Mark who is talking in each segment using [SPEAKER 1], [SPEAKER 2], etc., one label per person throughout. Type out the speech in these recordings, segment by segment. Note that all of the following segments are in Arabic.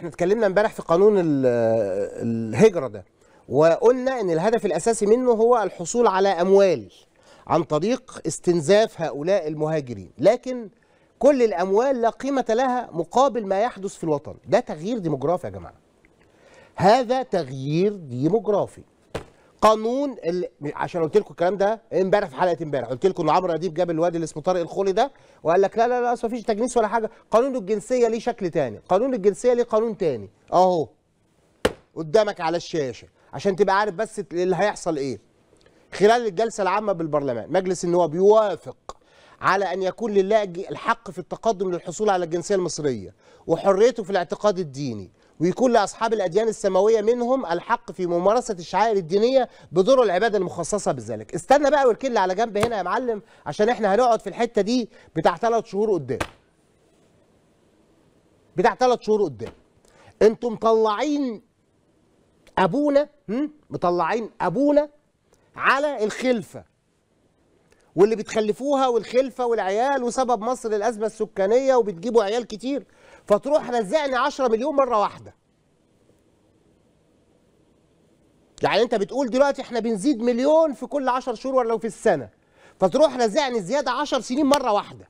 [SPEAKER 1] احنا اتكلمنا امبارح في قانون الهجرة ده وقلنا ان الهدف الاساسي منه هو الحصول على اموال عن طريق استنزاف هؤلاء المهاجرين لكن كل الاموال لا قيمه لها مقابل ما يحدث في الوطن ده تغيير ديموغرافي يا جماعه هذا تغيير ديموغرافي قانون ال... عشان قلت لكم الكلام ده امبارح في حلقه امبارح قلت لكم ان عمرو اديب جاب الواد اللي اسمه طارق الخولي ده وقال لك لا لا لا اصل مفيش تجنيس ولا حاجه قانون الجنسيه ليه شكل تاني قانون الجنسيه ليه قانون تاني اهو قدامك على الشاشه عشان تبقى عارف بس اللي هيحصل ايه خلال الجلسه العامه بالبرلمان مجلس النواب يوافق على ان يكون للاجئ الحق في التقدم للحصول على الجنسيه المصريه وحريته في الاعتقاد الديني ويكون لأصحاب الأديان السماوية منهم الحق في ممارسة الشعائر الدينية بدور العبادة المخصصة بذلك استنى بقى والكل على جنب هنا يا معلم عشان احنا هنقعد في الحتة دي بتاع ثلاث شهور قدام بتاع ثلاث شهور قدام انتم مطلعين أبونا مطلعين أبونا على الخلفة واللي بتخلفوها والخلفة والعيال وسبب مصر الأزمة السكانية وبتجيبوا عيال كتير فتروح رزقني 10 مليون مره واحده يعني انت بتقول دلوقتي احنا بنزيد مليون في كل 10 شهور ولا في السنه فتروح رازعني الزياده 10 سنين مره واحده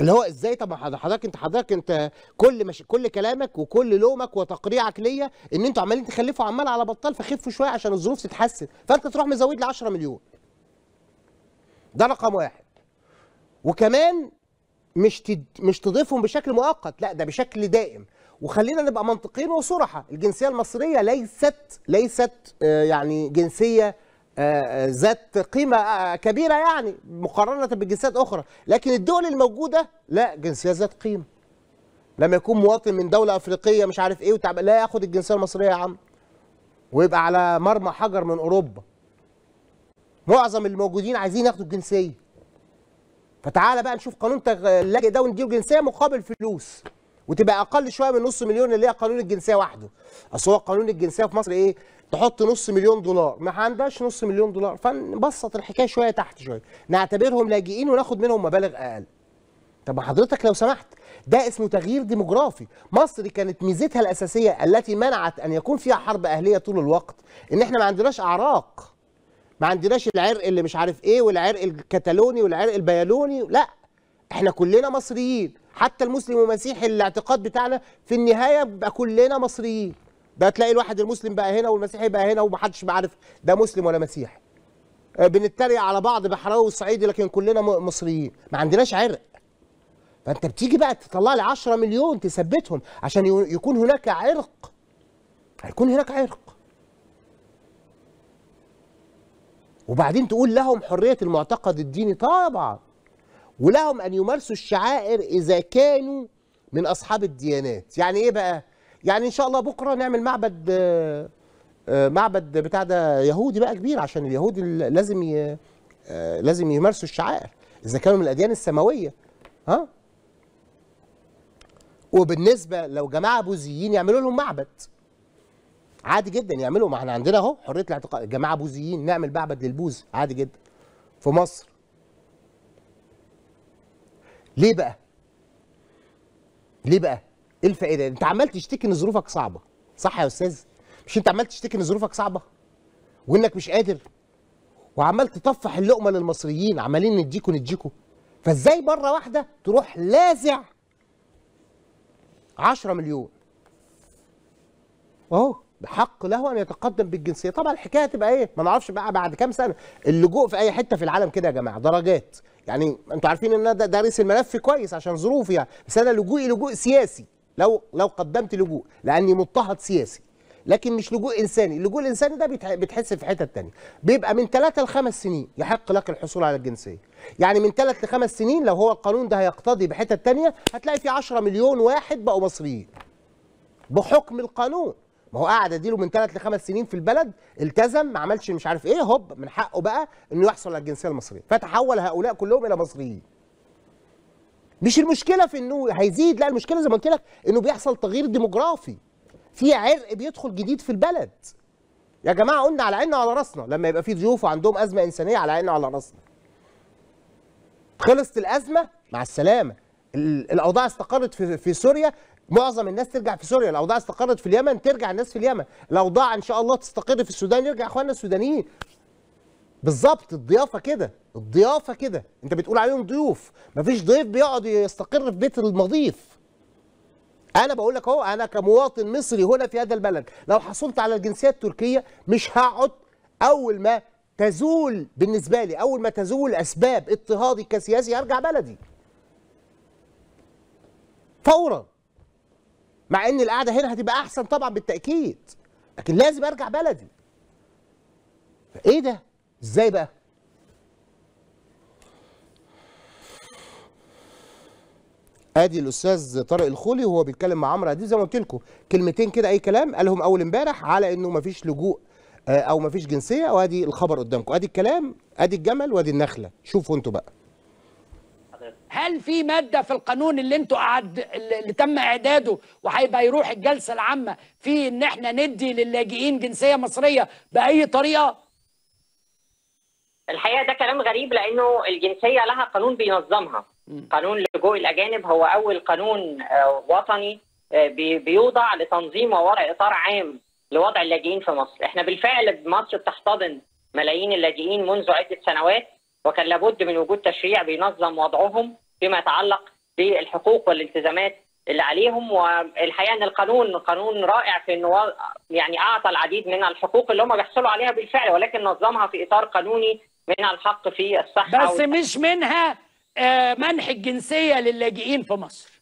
[SPEAKER 1] اللي هو ازاي طب حضرتك انت حضرتك انت كل مش كل كلامك وكل لومك وتقريعك ليا ان انتوا عمالين تخلفوا عمال على بطال فخفوا شويه عشان الظروف تتحسن فانت تروح مزود لي 10 مليون ده رقم واحد وكمان مش تد... مش تضيفهم بشكل مؤقت لا ده بشكل دائم وخلينا نبقى منطقيين وصرحة الجنسية المصرية ليست ليست آه، يعني جنسية آه، آه، ذات قيمة كبيرة يعني مقارنة بجنسيات أخرى لكن الدول الموجودة لا جنسية ذات قيمة لما يكون مواطن من دولة أفريقية مش عارف إيه وتعب لا ياخد الجنسية المصرية يا عم ويبقى على مرمى حجر من أوروبا معظم الموجودين عايزين ياخدوا الجنسية فتعالى بقى نشوف قانون اللاجئ ده ونديله جنسيه مقابل فلوس وتبقى اقل شويه من نص مليون اللي هي قانون الجنسيه وحده اصل هو قانون الجنسيه في مصر ايه تحط نص مليون دولار ما عندهاش نص مليون دولار فنبسط الحكايه شويه تحت شويه نعتبرهم لاجئين وناخد منهم مبالغ اقل طب حضرتك لو سمحت ده اسمه تغيير ديموغرافي مصر كانت ميزتها الاساسيه التي منعت ان يكون فيها حرب اهليه طول الوقت ان احنا ما عندناش اعراق ما عندناش العرق اللي مش عارف ايه والعرق الكتالوني والعرق البيالوني لا احنا كلنا مصريين حتى المسلم والمسيحي الاعتقاد بتاعنا في النهايه بقى كلنا مصريين بقى تلاقي الواحد المسلم بقى هنا والمسيحي بقى هنا ومحدش عارف ده مسلم ولا مسيحي آه، بنتريق على بعض بحراوي والصعيدي لكن كلنا مصريين ما عندناش عرق فانت بتيجي بقى تطلع لي 10 مليون تثبتهم عشان يكون هناك عرق هيكون هناك عرق وبعدين تقول لهم حرية المعتقد الديني طبعا ولهم أن يمارسوا الشعائر إذا كانوا من أصحاب الديانات يعني إيه بقى؟ يعني إن شاء الله بكرة نعمل معبد آه، معبد بتاع ده يهودي بقى كبير عشان اليهود لازم ي... آه، لازم يمارسوا الشعائر إذا كانوا من الأديان السماوية ها؟ وبالنسبة لو جماعة بوذيين يعملوا لهم معبد عادي جدا يعملوا ما احنا عندنا اهو حريه الاعتقاد الجماعه بوذيين نعمل معبد للبوذ عادي جدا في مصر ليه بقى ليه بقى ايه الفائده انت عمال تشتكي ان ظروفك صعبه صح يا استاذ مش انت عمال تشتكي ان ظروفك صعبه وانك مش قادر وعمال تطفح اللقمه للمصريين عمالين نديكوا نديكوا فازاي مره واحده تروح لازع 10 مليون اهو حق له ان يتقدم بالجنسيه طبعا الحكايه هتبقى ايه ما نعرفش بقى بعد كام سنه اللجوء في اي حته في العالم كده يا جماعه درجات يعني انتوا عارفين ان انا دارس الملف كويس عشان ظروفي يعني بس انا لجوئي لجوء سياسي لو لو قدمت لجوء لاني مضطهد سياسي لكن مش لجوء انساني اللجوء الانساني ده بتحس في حته تانية بيبقى من 3 ل 5 سنين يحق لك الحصول على الجنسيه يعني من 3 ل 5 سنين لو هو القانون ده هيقتضي بحته تانية هتلاقي في 10 مليون واحد بقوا مصريين بحكم القانون ما هو قعد اديله من ثلاث لخمس سنين في البلد التزم ما عملش مش عارف ايه هوب من حقه بقى انه يحصل على الجنسيه المصريه فتحول هؤلاء كلهم الى مصريين مش المشكله في انه هيزيد لا المشكله زي ما قلت لك انه بيحصل تغيير ديموغرافي في عرق بيدخل جديد في البلد يا جماعه قلنا على عيننا وعلى راسنا لما يبقى في ضيوف وعندهم ازمه انسانيه على عيننا وعلى راسنا خلصت الازمه مع السلامه الاوضاع استقرت في, في سوريا معظم الناس ترجع في سوريا الاوضاع استقرت في اليمن ترجع الناس في اليمن الاوضاع ان شاء الله تستقر في السودان يرجع اخواننا السودانيين بالظبط الضيافه كده الضيافه كده انت بتقول عليهم ضيوف مفيش ضيف بيقعد يستقر في بيت المضيف انا بقول لك اهو انا كمواطن مصري هنا في هذا البلد لو حصلت على الجنسيه التركيه مش هقعد اول ما تزول بالنسبه لي اول ما تزول اسباب اضطهادي كسياسي هرجع بلدي فورا مع ان القعده هنا هتبقى احسن طبعا بالتاكيد لكن لازم ارجع بلدي ايه ده ازاي بقى ادي الاستاذ طارق الخولي وهو بيتكلم مع عمرو اديب زي ما قلت لكم كلمتين كده اي كلام قالهم اول امبارح على انه مفيش لجوء آه، او مفيش جنسيه وادي الخبر قدامكم ادي الكلام ادي الجمل وادي النخله شوفوا انتوا بقى هل في ماده في القانون اللي انتوا قعد اللي تم اعداده وهيبقى يروح الجلسه العامه في ان احنا ندي للاجئين جنسيه مصريه باي
[SPEAKER 2] طريقه؟ الحقيقه ده كلام غريب لانه الجنسيه لها قانون بينظمها قانون لجوء الاجانب هو اول قانون آه، وطني آه، بيوضع لتنظيم ووضع اطار عام لوضع اللاجئين في مصر احنا بالفعل مصر بتحتضن ملايين اللاجئين منذ عده سنوات وكان لابد من وجود تشريع بينظم وضعهم فيما يتعلق بالحقوق والالتزامات اللي عليهم والحقيقه ان القانون قانون رائع في انه يعني اعطى العديد من الحقوق اللي هم بيحصلوا عليها بالفعل ولكن نظمها في اطار قانوني من الحق في الصحه بس
[SPEAKER 1] مش منها آه، منح الجنسيه للاجئين في مصر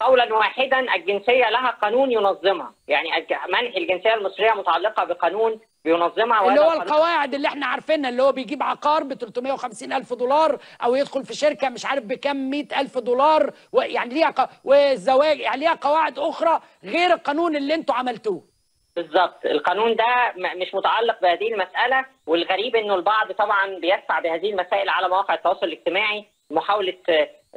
[SPEAKER 2] قولا واحدا الجنسيه لها قانون ينظمها يعني منح الجنسيه المصريه متعلقه بقانون بينظمها اللي هو
[SPEAKER 1] القواعد اللي احنا عارفينها اللي هو بيجيب عقار ب 350 الف دولار او يدخل في شركه مش عارف بكام 100 الف دولار ويعني ليها ق... والزواج يعني ليها قواعد اخرى غير القانون اللي انتم عملتوه
[SPEAKER 2] بالظبط القانون ده مش متعلق بهذه المساله والغريب انه البعض طبعا بيدفع بهذه المسائل على مواقع التواصل الاجتماعي محاوله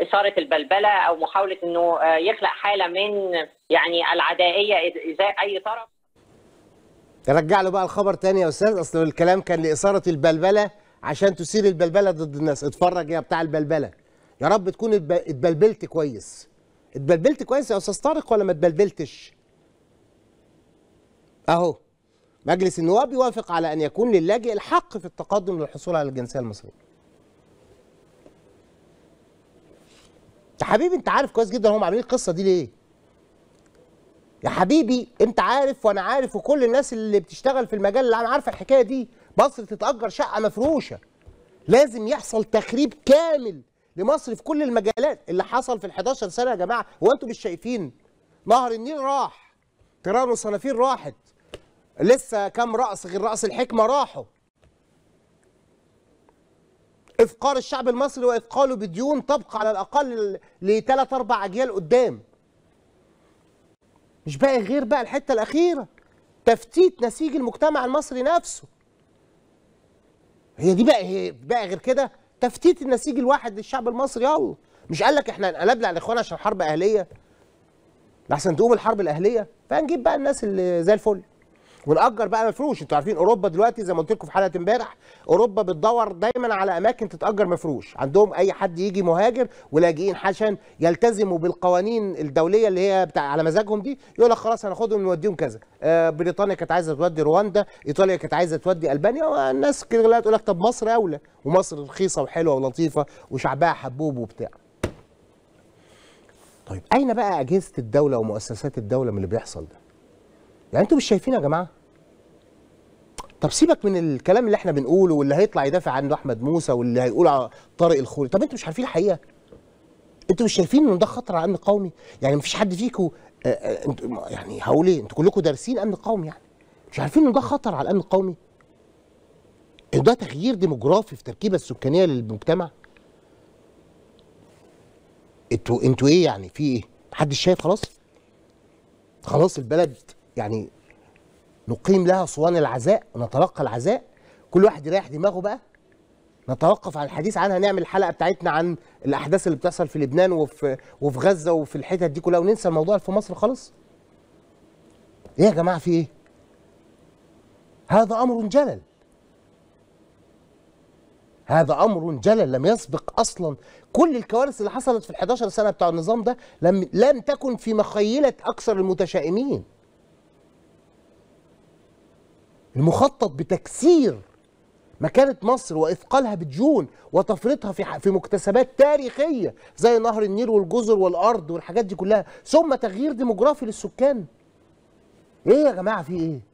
[SPEAKER 2] اثاره البلبله او محاوله انه آه، يخلق حاله من يعني العدائيه ازاء اي طرف
[SPEAKER 1] رجع له بقى الخبر تاني يا استاذ اصل الكلام كان لاثاره البلبله عشان تثير البلبله ضد الناس اتفرج يا بتاع البلبله يا رب تكون اتبلبلت كويس اتبلبلت كويس يا استاذ طارق ولا ما اتبلبلتش اهو مجلس النواب يوافق على ان يكون للاجئ الحق في التقدم للحصول على الجنسيه المصريه يا حبيبي انت عارف كويس جدا هم عاملين القصه دي ليه يا حبيبي انت عارف وانا عارف وكل الناس اللي بتشتغل في المجال اللي انا عارفه الحكايه دي مصر تتاجر شقه مفروشه لازم يحصل تخريب كامل لمصر في كل المجالات اللي حصل في ال 11 سنه يا جماعه هو انتوا مش شايفين نهر النيل راح تيران وصنافير راحت لسه كام راس غير راس الحكمه راحوا إفقار الشعب المصري وإثقاله بديون تبقى على الأقل لثلاث أربع أجيال قدام مش باقي غير بقى الحتة الأخيرة تفتيت نسيج المجتمع المصري نفسه هي دي بقى هي بقى غير كده تفتيت النسيج الواحد للشعب المصري يلا مش قال لك احنا انقلبنا على الاخوان عشان حرب اهليه لحسن تقوم الحرب الاهليه فهنجيب بقى الناس اللي زي الفل ونأجر بقى مفروش انتوا عارفين اوروبا دلوقتي زي ما قلت لكم في حلقه امبارح اوروبا بتدور دايما على اماكن تتاجر مفروش عندهم اي حد يجي مهاجر ولاجئين عشان يلتزموا بالقوانين الدوليه اللي هي بتاع على مزاجهم دي يقول لك خلاص هناخدهم نوديهم كذا آه بريطانيا كانت عايزه تودي رواندا ايطاليا كانت عايزه تودي البانيا والناس آه، كلها تقول لك طب مصر اولى ومصر رخيصه وحلوه ولطيفه وشعبها حبوب وبتاع طيب اين بقى اجهزه الدوله ومؤسسات الدوله من اللي بيحصل ده يعني انتوا مش شايفين يا جماعه طب سيبك من الكلام اللي احنا بنقوله واللي هيطلع يدافع عنه احمد موسى واللي هيقول على طارق الخولي طب انتوا مش عارفين الحقيقه انتوا مش شايفين ان ده خطر على الامن القومي يعني مفيش حد فيكم آه، آه، يعني هقول ايه انتوا كلكم دارسين امن قومي يعني مش عارفين ان ده خطر على الامن القومي ان ده تغيير ديموغرافي في التركيبه السكانيه للمجتمع انتوا انتوا ايه يعني في ايه محدش شايف خلاص خلاص البلد يعني نقيم لها صوان العزاء نتلقى العزاء كل واحد يريح دماغه بقى نتوقف عن الحديث عنها نعمل الحلقه بتاعتنا عن الاحداث اللي بتحصل في لبنان وفي وفي غزه وفي الحتت دي كلها وننسى الموضوع في مصر خالص ايه يا جماعه في ايه هذا امر جلل هذا امر جلل لم يسبق اصلا كل الكوارث اللي حصلت في ال 11 سنه بتاع النظام ده لم لم تكن في مخيله اكثر المتشائمين المخطط بتكسير مكانة مصر وإثقالها بتجون وتفريطها في في مكتسبات تاريخية زي نهر النيل والجزر والأرض والحاجات دي كلها ثم تغيير ديموغرافي للسكان. إيه يا جماعة في إيه؟